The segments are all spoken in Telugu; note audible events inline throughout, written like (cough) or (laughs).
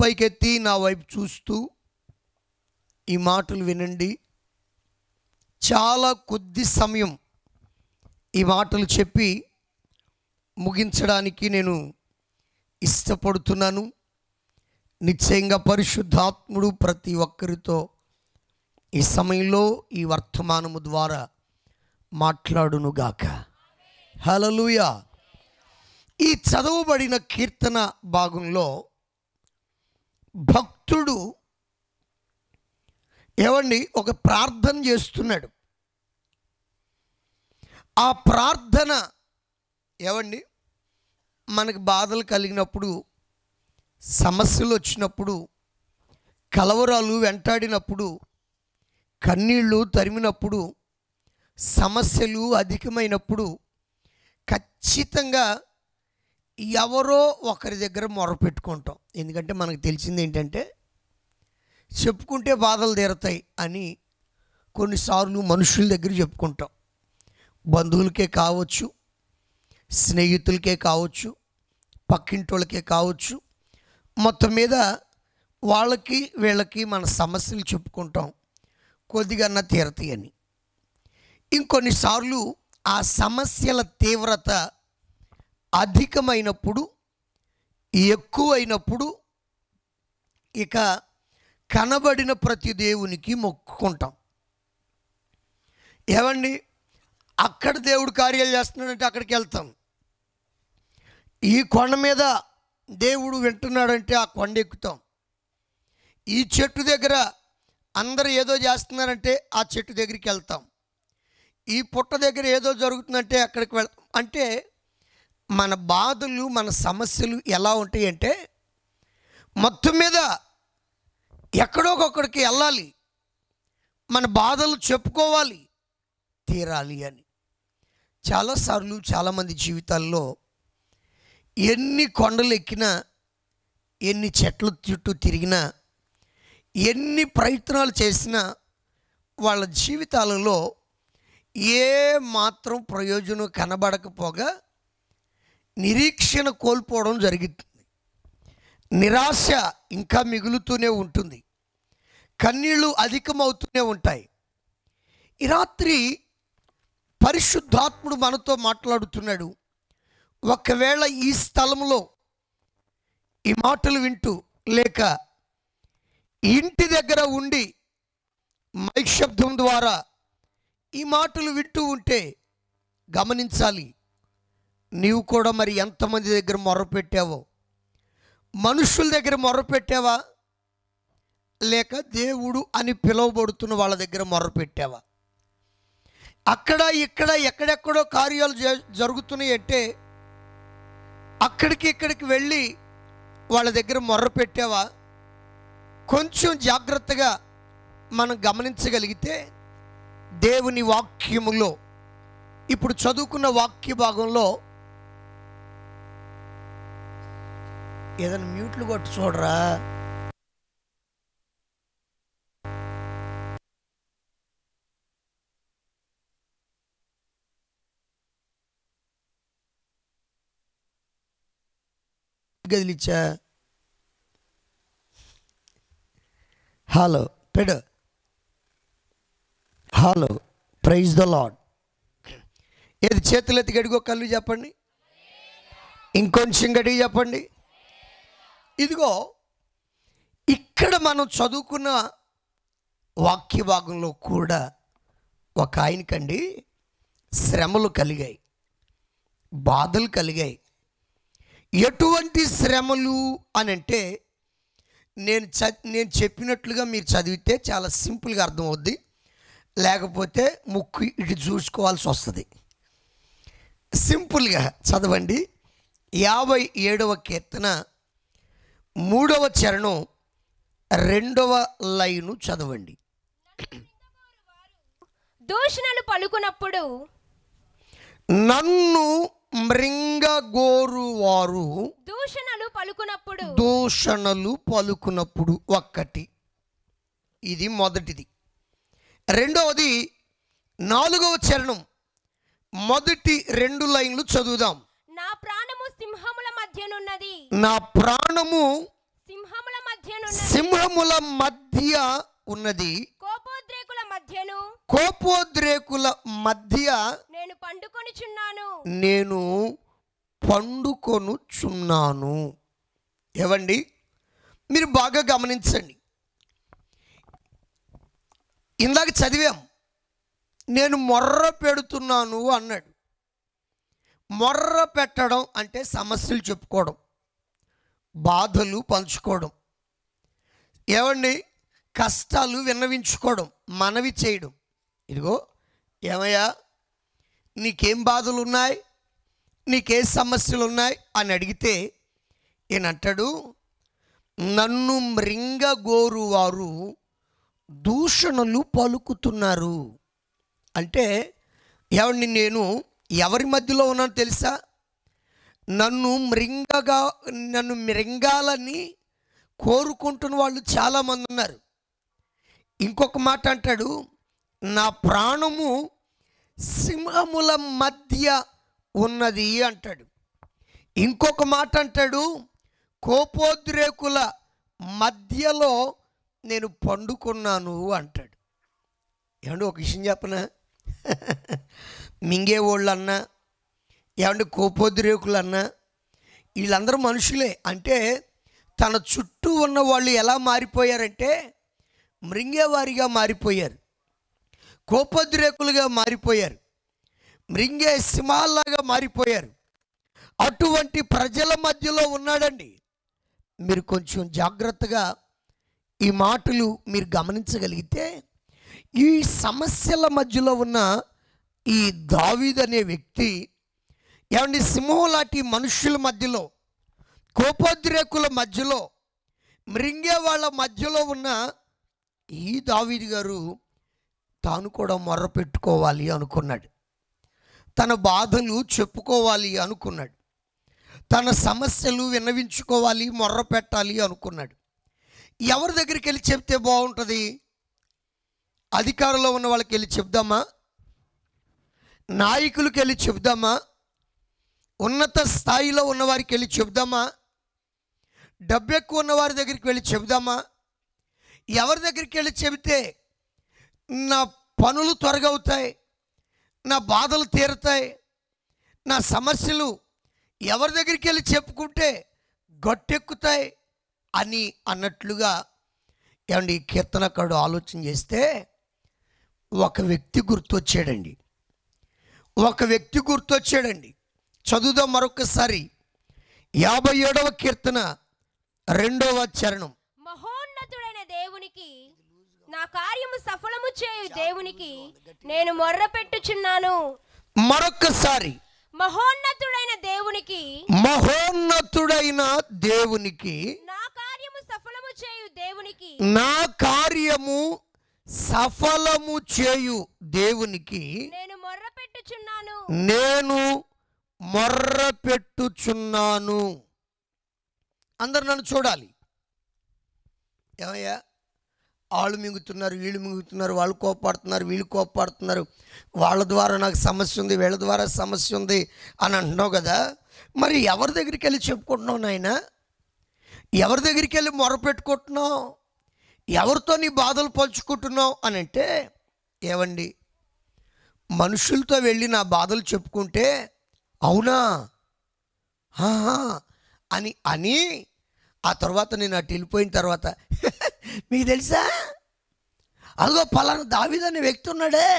పైకెత్తి నా వైపు చూస్తూ ఈ మాటలు వినండి చాలా కొద్ది సమయం ఈ మాటలు చెప్పి ముగించడానికి నేను ఇష్టపడుతున్నాను నిశ్చయంగా పరిశుద్ధాత్ముడు ప్రతి ఒక్కరితో ఈ సమయంలో ఈ వర్తమానము ద్వారా మాట్లాడునుగాక హలలుయ ఈ చదవబడిన కీర్తన భాగంలో భక్తుడు ఏమండి ఒక ప్రార్థన చేస్తున్నాడు ఆ ప్రార్థన ఏమండి మనకి బాధలు కలిగినప్పుడు సమస్యలు వచ్చినప్పుడు కలవరాలు వెంటాడినప్పుడు కన్నీళ్ళు తరిమినప్పుడు సమస్యలు అధికమైనప్పుడు ఖచ్చితంగా ఎవరో ఒకరి దగ్గర మొరపెట్టుకుంటాం ఎందుకంటే మనకు తెలిసింది ఏంటంటే చెప్పుకుంటే బాధలు తీరుతాయి అని కొన్నిసార్లు మనుషుల దగ్గర చెప్పుకుంటాం బంధువులకే కావచ్చు స్నేహితులకే కావచ్చు పక్కింటోళ్ళకే కావచ్చు మొత్తం మీద వాళ్ళకి వీళ్ళకి మన సమస్యలు చెప్పుకుంటాం కొద్దిగా తీరతాయని ఇంకొన్నిసార్లు ఆ సమస్యల తీవ్రత అధికమైనప్పుడు ఎక్కువైనప్పుడు ఇక కనబడిన ప్రతి దేవునికి మొక్కుకుంటాం ఏమండి అక్కడ దేవుడు కార్యాలు చేస్తున్నాడంటే అక్కడికి వెళ్తాం ఈ కొండ మీద దేవుడు వింటున్నాడంటే ఆ కొండ ఎక్కుతాం ఈ చెట్టు దగ్గర అందరు ఏదో చేస్తున్నారంటే ఆ చెట్టు దగ్గరికి వెళ్తాం ఈ పుట్ట దగ్గర ఏదో జరుగుతుందంటే అక్కడికి వెళ్తాం అంటే మన బాధలు మన సమస్యలు ఎలా ఉంటాయి అంటే మొత్తం మీద ఎక్కడోకొక్కడికి వెళ్ళాలి మన బాధలు చెప్పుకోవాలి తీరాలి అని చాలాసార్లు చాలామంది జీవితాల్లో ఎన్ని కొండలు ఎక్కినా ఎన్ని చెట్ల చుట్టూ తిరిగినా ఎన్ని ప్రయత్నాలు చేసినా వాళ్ళ జీవితాలలో ఏ మాత్రం ప్రయోజనం కనబడకపోగా నిరీక్షణ కోల్పోవడం జరుగుతుంది నిరాశ ఇంకా మిగులుతూనే ఉంటుంది కన్నీళ్ళు అధికమవుతూనే ఉంటాయి ఈ రాత్రి పరిశుద్ధాత్ముడు మనతో మాట్లాడుతున్నాడు ఒకవేళ ఈ స్థలంలో ఈ మాటలు వింటూ లేక ఇంటి దగ్గర ఉండి మైక్ శబ్దం ద్వారా ఈ మాటలు వింటూ ఉంటే గమనించాలి నీవు కూడా మరి ఎంతమంది దగ్గర మొరపెట్టావో మనుషుల దగ్గర మొరపెట్టావా లేక దేవుడు అని పిలువబడుతున్న వాళ్ళ దగ్గర మొరపెట్టావా అక్కడ ఇక్కడ ఎక్కడెక్కడో కార్యాలు జరుగుతున్నాయి అంటే అక్కడికి ఇక్కడికి వెళ్ళి వాళ్ళ దగ్గర మొర్ర పెట్టావా కొంచెం జాగ్రత్తగా మనం గమనించగలిగితే దేవుని వాక్యములో ఇప్పుడు చదువుకున్న వాక్య భాగంలో ఏదైనా మ్యూట్లు కొట్టి చూడరా గదిలిచ్చా హలో పెడ హలో ప్రైజ్ ద లాడ్ ఏది చేతులు ఎత్తి గడిగో కళ్ళు చెప్పండి ఇంకొంచెం గడిగి చెప్పండి ఇదిగో ఇక్కడ మనం చదువుకున్న వాక్య భాగంలో కూడా ఒక ఆయనకండి శ్రమలు కలిగాయి బాధలు కలిగాయి ఎటువంటి శ్రమలు అని అంటే నేను చ నేను చెప్పినట్లుగా మీరు చదివితే చాలా సింపుల్గా అర్థమవుద్ది లేకపోతే ముక్కు ఇటు చూసుకోవాల్సి వస్తుంది సింపుల్గా చదవండి యాభై ఏడవ కీర్తన మూడవ చరణం రెండవ లైను చదవండి దూషణలు పలుకున్నప్పుడు నన్ను మృంగగోరు వారు దూషణలు పలుకున్నప్పుడు దూషణలు పలుకున్నప్పుడు ఒక్కటి ఇది మొదటిది రెండవది నాలుగవ చరణం మొదటి రెండు లైన్లు చదువుదాం మధ్యనున్నది నా ప్రాణము సింహముల మధ్యను సింహముల మధ్య ఉన్నది కోపోద్రేకుల మధ్యను కోపోద్రేకుల మధ్య నేను పండుకొని చున్నాను నేను పండుకొనుచున్నాను ఏవండి మీరు బాగా గమనించండి ఇందాక చదివాం నేను మొర్ర పెడుతున్నాను అన్నాడు మొర్ర పెట్టడం అంటే సమస్యలు చెప్పుకోవడం బాధలు పంచుకోవడం ఏమండి కష్టాలు విన్నవించుకోవడం మనవి చేయడం ఇదిగో ఏమయ్యా నీకేం బాధలు ఉన్నాయి నీకే సమస్యలు ఉన్నాయి అని అడిగితే ఏనంటాడు నన్ను మృంగగోరు వారు దూషణలు పలుకుతున్నారు అంటే ఏమండి నేను ఎవరి మధ్యలో ఉన్నాను తెలుసా నన్ను మృంగగా నన్ను మృంగాలని కోరుకుంటున్న వాళ్ళు చాలామంది ఉన్నారు ఇంకొక మాట అంటాడు నా ప్రాణము సింహముల మధ్య ఉన్నది అంటాడు ఇంకొక మాట అంటాడు కోపోద్రేకుల మధ్యలో నేను పండుకున్నాను అంటాడు ఏమంటే ఒక విషయం చెప్పనా మింగేవాళ్ళన్నా ఏమంటే కోపోద్రేకులన్నా వీళ్ళందరూ మనుషులే అంటే తన చుట్టూ ఉన్న వాళ్ళు ఎలా మారిపోయారంటే మృంగేవారిగా మారిపోయారు కోపోద్రేకులుగా మారిపోయారు మృంగే సింహాల్లాగా మారిపోయారు అటువంటి ప్రజల మధ్యలో ఉన్నాడండి మీరు కొంచెం జాగ్రత్తగా ఈ మాటలు మీరు గమనించగలిగితే ఈ సమస్యల మధ్యలో ఉన్న ఈ దావీద్ అనే వ్యక్తి ఏమండి సింహం లాంటి మనుషుల మధ్యలో కోపోద్రేకుల మధ్యలో మృంగే వాళ్ళ మధ్యలో ఉన్న ఈ దావీద్ గారు తాను కూడా మొర్ర పెట్టుకోవాలి అనుకున్నాడు తన బాధలు చెప్పుకోవాలి అనుకున్నాడు తన సమస్యలు విన్నవించుకోవాలి మొర్ర పెట్టాలి అనుకున్నాడు ఎవరి దగ్గరికి వెళ్ళి చెప్తే బాగుంటుంది అధికారంలో ఉన్న వాళ్ళకి వెళ్ళి చెప్దామా నాయకులకి వెళ్ళి చెబుదామా ఉన్నత స్థాయిలో ఉన్నవారికి వెళ్ళి చెబుదామా డబ్బు ఎక్కువ ఉన్నవారి దగ్గరికి వెళ్ళి చెబుదామా ఎవరి దగ్గరికి వెళ్ళి చెబితే నా పనులు త్వరగా అవుతాయి నా బాధలు తీరుతాయి నా సమస్యలు ఎవరి దగ్గరికి వెళ్ళి చెప్పుకుంటే గట్టెక్కుతాయి అని అన్నట్లుగా ఏమండి కీర్తనకాడు ఆలోచన చేస్తే ఒక వ్యక్తి గుర్తొచ్చాడండి ఒక వ్యక్తి గుర్తొచ్చాడండి చదువుదాం మరొకసారి యాభై ఏడవ కీర్తన రెండవ చరణం మహోన్నతుడైన దేవునికి నా కార్యము సఫలము చేయు దేవునికి నేను మొర్ర పెట్టుచున్నాను మరొకసారి మహోన్నతుడైన దేవునికి మహోన్నతుడైన దేవునికి నా కార్యము సఫలము చేయు దేవునికి నా కార్యము సఫలము చేయు దేవునికి నేను నేను మొర్ర పెట్టుచున్నాను అందరు నన్ను చూడాలి ఏమయ్యా వాళ్ళు మింగుతున్నారు వీళ్ళు మింగుతున్నారు వాళ్ళు కోపాడుతున్నారు వీళ్ళు కోపాడుతున్నారు వాళ్ళ ద్వారా నాకు సమస్య ఉంది వీళ్ళ ద్వారా సమస్య ఉంది అని అంటున్నావు కదా మరి ఎవరి దగ్గరికి వెళ్ళి చెప్పుకుంటున్నావు నాయన ఎవరి దగ్గరికి వెళ్ళి మొర పెట్టుకుంటున్నావు ఎవరితో నీ బాధలు పంచుకుంటున్నావు అని అంటే ఏవండి మనుషులతో వెళ్ళి నా బాధలు చెప్పుకుంటే అవునా అని అని ఆ తర్వాత నేను అటు వెళ్ళిపోయిన తర్వాత (laughs) మీకు తెలుసా అదిగో పలానా దావిదనే వ్యక్తి ఉన్నాడే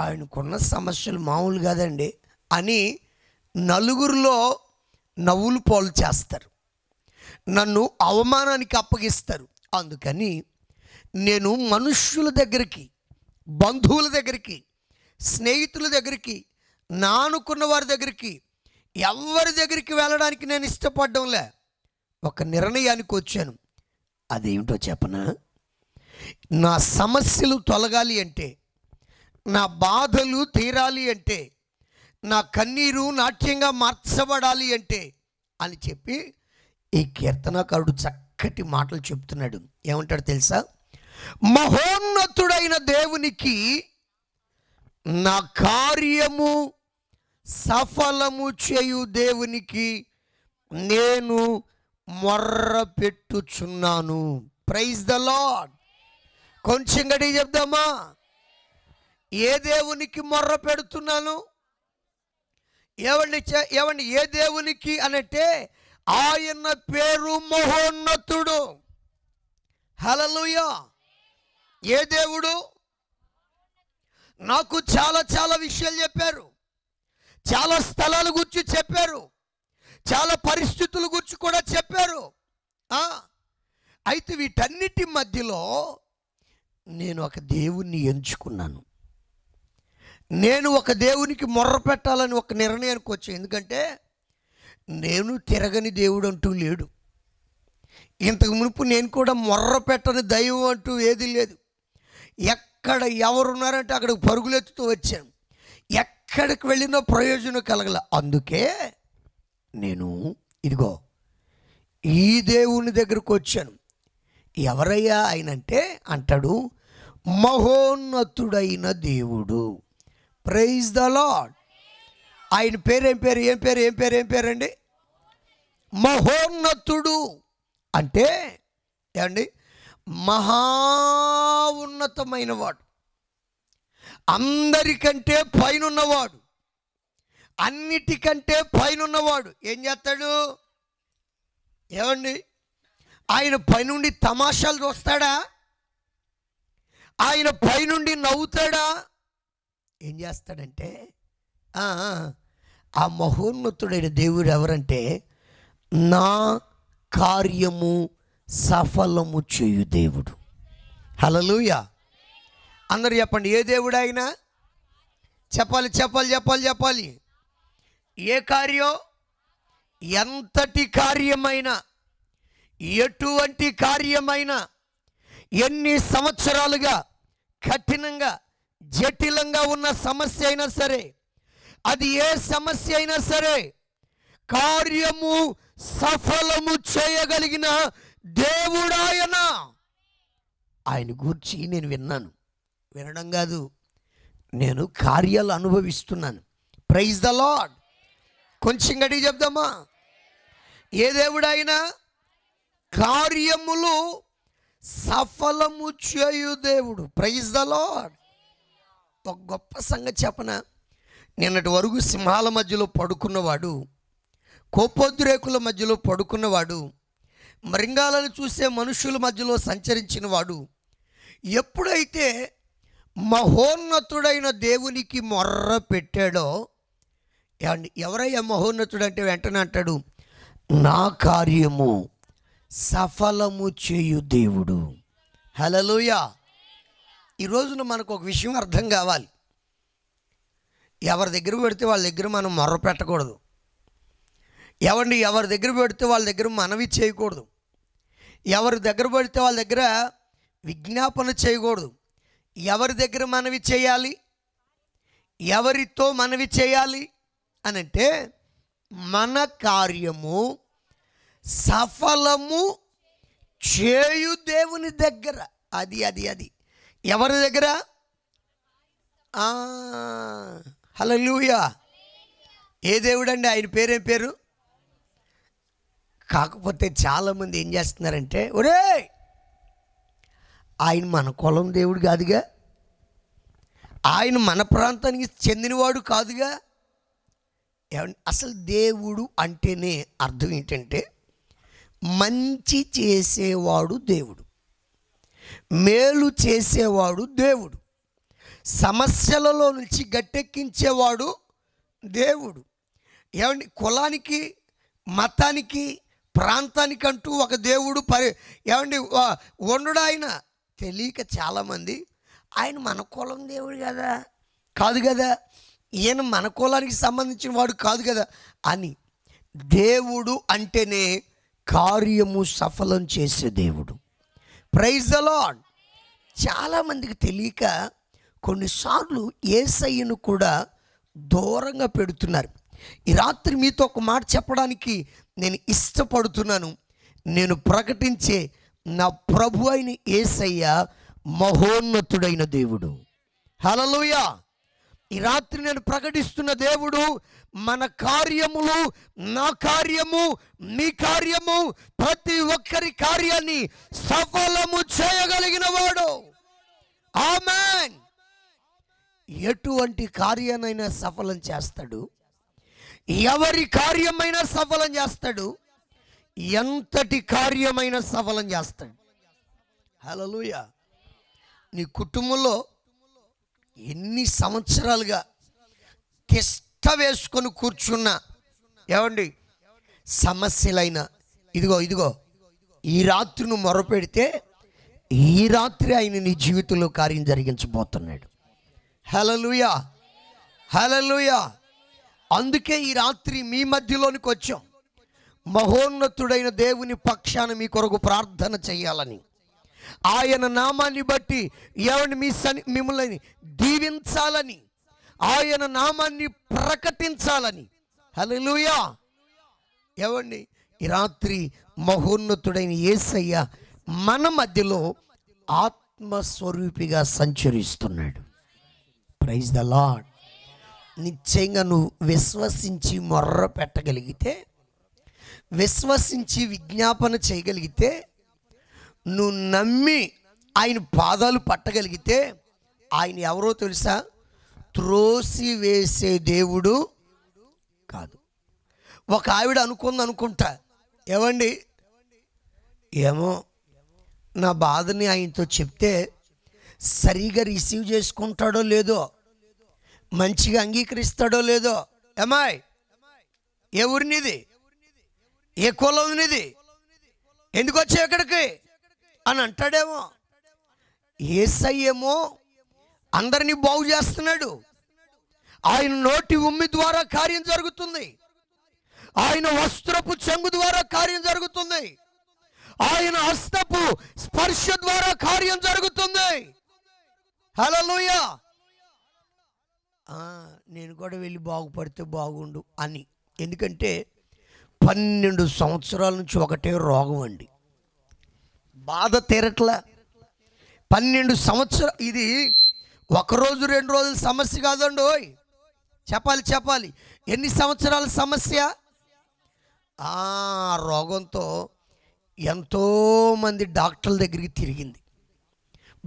ఆయనకున్న సమస్యలు మామూలు కాదండి అని నలుగురిలో నవ్వులు పోలు చేస్తారు నన్ను అవమానానికి అప్పగిస్తారు అందుకని నేను మనుష్యుల దగ్గరికి బంధువుల దగ్గరికి స్నేహితుల దగ్గరికి నానుకున్న వారి దగ్గరికి ఎవరి దగ్గరికి వెళ్ళడానికి నేను ఇష్టపడడంలే ఒక నిర్ణయానికి వచ్చాను అదేమిటో చెప్పనా నా సమస్యలు తొలగాలి అంటే నా బాధలు తీరాలి అంటే నా కన్నీరు నాట్యంగా మార్చబడాలి అంటే అని చెప్పి ఈ కీర్తనకారుడు చక్కటి మాటలు చెప్తున్నాడు ఏమంటాడు తెలుసా మహోన్నతుడైన దేవునికి నా కార్యము సఫలము చేయు దేవునికి నేను మొర్ర పెట్టుచున్నాను ప్రైజ్ ద లాడ్ కొంచెం గడి చెప్దామా ఏ దేవునికి మొర్ర పెడుతున్నాను ఎవరిని ఎవరిని ఏ దేవునికి అనంటే ఆయన పేరు మహోన్నతుడు హలలుయా ఏ దేవుడు నాకు చాలా చాలా విషయాలు చెప్పారు చాలా స్థలాల గురించి చెప్పారు చాలా పరిస్థితుల గురించి కూడా చెప్పారు అయితే వీటన్నిటి మధ్యలో నేను ఒక దేవుణ్ణి ఎంచుకున్నాను నేను ఒక దేవునికి మొర్ర పెట్టాలని ఒక నిర్ణయానికి వచ్చాను ఎందుకంటే నేను తిరగని దేవుడు అంటూ లేడు ఇంతకు మునుపు నేను కూడా మొర్ర పెట్టని దైవం అంటూ ఏది లేదు ఎక్కడ ఎవరున్నారంటే అక్కడికి పరుగులెత్తుతూ వచ్చాను ఎక్కడికి వెళ్ళినా ప్రయోజనం కలగల అందుకే నేను ఇదిగో ఈ దేవుని దగ్గరకు వచ్చాను ఎవరయ్యా ఆయనంటే అంటాడు మహోన్నతుడైన దేవుడు ప్రైజ్ ద లాడ్ ఆయన పేరు ఏం పేరు ఏం పేరు ఏం పేరు ఏం పేరండి మహోన్నతుడు అంటే ఏమండి మహా ఉన్నతమైన వాడు అందరికంటే పైనున్నవాడు అన్నిటికంటే పైనున్నవాడు ఏం చేస్తాడు ఏమండి ఆయన పైనుండి తమాషాలు చూస్తాడా ఆయన పైనుండి నవ్వుతాడా ఏం చేస్తాడంటే ఆ మహోన్నతుడైన దేవుడు ఎవరంటే నా కార్యము సఫలము చేయు దేవుడు హలలుయ అందరు చెప్పండి ఏ దేవుడు అయినా చెప్పాలి చెప్పాలి చెప్పాలి చెప్పాలి ఏ కార్యం ఎంతటి కార్యమైనా ఎటువంటి కార్యమైనా ఎన్ని సంవత్సరాలుగా కఠినంగా జటిలంగా ఉన్న సమస్య అయినా సరే అది ఏ సమస్య అయినా సరే కార్యము సఫలము చేయగలిగిన దేవుడాయన ఆయన గురించి నేను విన్నాను వినడం కాదు నేను కార్యాలు అనుభవిస్తున్నాను ప్రైజ్ ద లాడ్ కొంచెం గడి చెప్దామా ఏ దేవుడైనా కార్యములు సఫలము చేయు దేవుడు ప్రైజ్ ద లాడ్ ఒక గొప్ప సంగతి చెప్పన నిన్నటి వరకు సింహాల మధ్యలో పడుకున్నవాడు కోపోద్రేకుల మధ్యలో పడుకున్నవాడు మృంగాలను చూసే మనుషుల మధ్యలో సంచరించిన వాడు ఎప్పుడైతే మహోన్నతుడైన దేవునికి మొర్ర పెట్టాడో ఎవరయ్యా మహోన్నతుడు అంటే వెంటనే అంటాడు నా కార్యము సఫలము చేయు దేవుడు హలలోయ ఈరోజున మనకు ఒక విషయం అర్థం కావాలి ఎవరి దగ్గర పెడితే వాళ్ళ దగ్గర మనం మొర్ర పెట్టకూడదు ఎవరిని ఎవరి దగ్గర పెడితే వాళ్ళ దగ్గర మనవి చేయకూడదు ఎవరి దగ్గర పడితే వాళ్ళ దగ్గర విజ్ఞాపన చేయకూడదు ఎవరి దగ్గర మనవి చేయాలి ఎవరితో మనవి చేయాలి అని అంటే మన కార్యము సఫలము చేయు దేవుని దగ్గర అది అది అది ఎవరి దగ్గర హలో లూయా ఏ దేవుడండి ఆయన పేరేం పేరు కాకపోతే చాలామంది ఏం చేస్తున్నారంటే ఒరే ఆయన మన కులం దేవుడు కాదుగా ఆయన మన ప్రాంతానికి చెందినవాడు కాదుగా అసలు దేవుడు అంటేనే అర్థం ఏంటంటే మంచి చేసేవాడు దేవుడు మేలు చేసేవాడు దేవుడు సమస్యలలో నుంచి గట్టెక్కించేవాడు దేవుడు ఏమండి కులానికి మతానికి ప్రాంతానికంటూ ఒక దేవుడు పరి ఏమండి వండు ఆయన తెలియక చాలామంది ఆయన మన కులం దేవుడు కదా కాదు కదా ఈయన మన కులానికి సంబంధించిన వాడు కాదు కదా అని దేవుడు అంటేనే కార్యము సఫలం చేసే దేవుడు ప్రైజ్ అలాడ్ చాలామందికి తెలియక కొన్నిసార్లు ఏసయ్యను కూడా దూరంగా పెడుతున్నారు ఈ రాత్రి మీతో ఒక మాట చెప్పడానికి నేను ఇష్టపడుతున్నాను నేను ప్రకటించే నా ప్రభు అయిన ఏసయ్య మహోన్నతుడైన దేవుడు హలలోయ ఈ రాత్రి నేను ప్రకటిస్తున్న దేవుడు మన కార్యములు నా కార్యము మీ కార్యము ప్రతి ఒక్కరి కార్యాన్ని సఫలము చేయగలిగిన వాడు ఆమెన్ ఎటువంటి కార్యానైనా సఫలం చేస్తాడు ఎవరి కార్యమైనా సఫలం చేస్తాడు ఎంతటి కార్యమైన సఫలం చేస్తాడు హలోయ నీ కుటుంబంలో ఎన్ని సంవత్సరాలుగా తిష్ట వేసుకొని కూర్చున్న ఏమండి సమస్యలైన ఇదిగో ఇదిగో ఈ రాత్రి నువ్వు మొరపెడితే ఈ రాత్రి ఆయన నీ జీవితంలో కార్యం జరిగించబోతున్నాడు హలలుయా హలలుయా అందుకే ఈ రాత్రి మీ మధ్యలోనికి వచ్చాం మహోన్నతుడైన దేవుని పక్షాన మీ కొరకు ప్రార్థన చేయాలని ఆయన నామాన్ని బట్టి ఎవరిని మీ సని మిమ్మల్ని దీవించాలని ఆయన నామాన్ని ప్రకటించాలని హలోయా ఎవండి ఈ రాత్రి మహోన్నతుడైన ఏసయ్య మన మధ్యలో ఆత్మస్వరూపిగా సంచరిస్తున్నాడు ప్రైజ్ ద లాడ్ నిశ్చయంగా నువ్వు విశ్వసించి మొర్ర పెట్టగలిగితే విశ్వసించి విజ్ఞాపన చేయగలిగితే నువ్వు నమ్మి ఆయన పాదాలు పట్టగలిగితే ఆయన ఎవరో తెలుసా త్రోసి వేసే దేవుడు కాదు ఒక ఆవిడ అనుకుంది అనుకుంటా ఏమండి ఏమో నా బాధని ఆయనతో చెప్తే సరిగా రిసీవ్ చేసుకుంటాడో లేదో మంచిగా అంగీకరిస్తాడో లేదో ఎమాయ్ ఏ ఊరినిది ఏ కులంనిది ఎందుకు వచ్చే ఎక్కడికి అని అంటాడేమో ఏసయ్యేమో అందరినీ బాగు చేస్తున్నాడు ఆయన నోటి ఉమ్మి ద్వారా కార్యం జరుగుతుంది ఆయన వస్త్రపు చెంగు ద్వారా కార్యం జరుగుతుంది ఆయన హస్తపు స్పర్శ ద్వారా కార్యం జరుగుతుంది హలో నేను కూడా వెళ్ళి బాగుపడితే బాగుండు అని ఎందుకంటే పన్నెండు సంవత్సరాల నుంచి ఒకటే రోగం అండి బాధ తీరట్లా పన్నెండు సంవత్సరం ఇది ఒకరోజు రెండు రోజుల సమస్య కాదండి ఓయ్ చెప్పాలి చెప్పాలి ఎన్ని సంవత్సరాల సమస్య ఆ రోగంతో ఎంతోమంది డాక్టర్ల దగ్గరికి తిరిగింది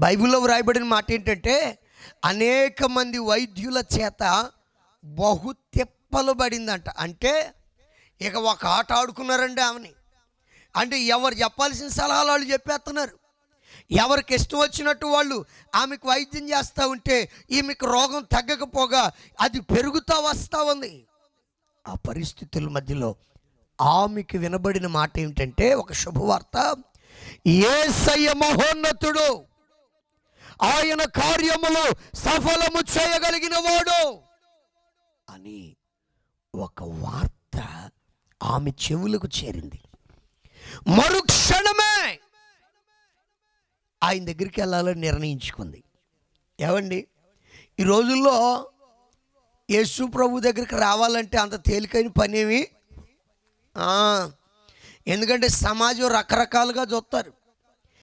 బైబిల్లో వ్రాయబడిన మాట ఏంటంటే అనేక మంది వైద్యుల చేత బహు తిప్పలు పడిందంట అంటే ఇక ఒక ఆట ఆడుకున్నారండి ఆమెని అంటే ఎవరు చెప్పాల్సిన సలహాలు వాళ్ళు చెప్పేస్తున్నారు ఎవరికి ఇష్టం వచ్చినట్టు వాళ్ళు ఆమెకు వైద్యం చేస్తూ ఉంటే ఈమెకు రోగం తగ్గకపోగా అది పెరుగుతూ వస్తూ ఉంది ఆ పరిస్థితుల మధ్యలో ఆమెకి వినబడిన మాట ఏమిటంటే ఒక శుభవార్త ఏసయ్య మహోన్నతుడు ఆయన కార్యములు సఫలము చేయగలిగిన వాడు అని ఒక వార్త ఆమె చెవులకు చేరింది మరుక్షణమే ఆయన దగ్గరికి వెళ్ళాలని నిర్ణయించుకుంది ఏమండి ఈ రోజుల్లో యేసు ప్రభు దగ్గరికి రావాలంటే అంత తేలికైన పనేమి ఎందుకంటే సమాజం రకరకాలుగా చూస్తారు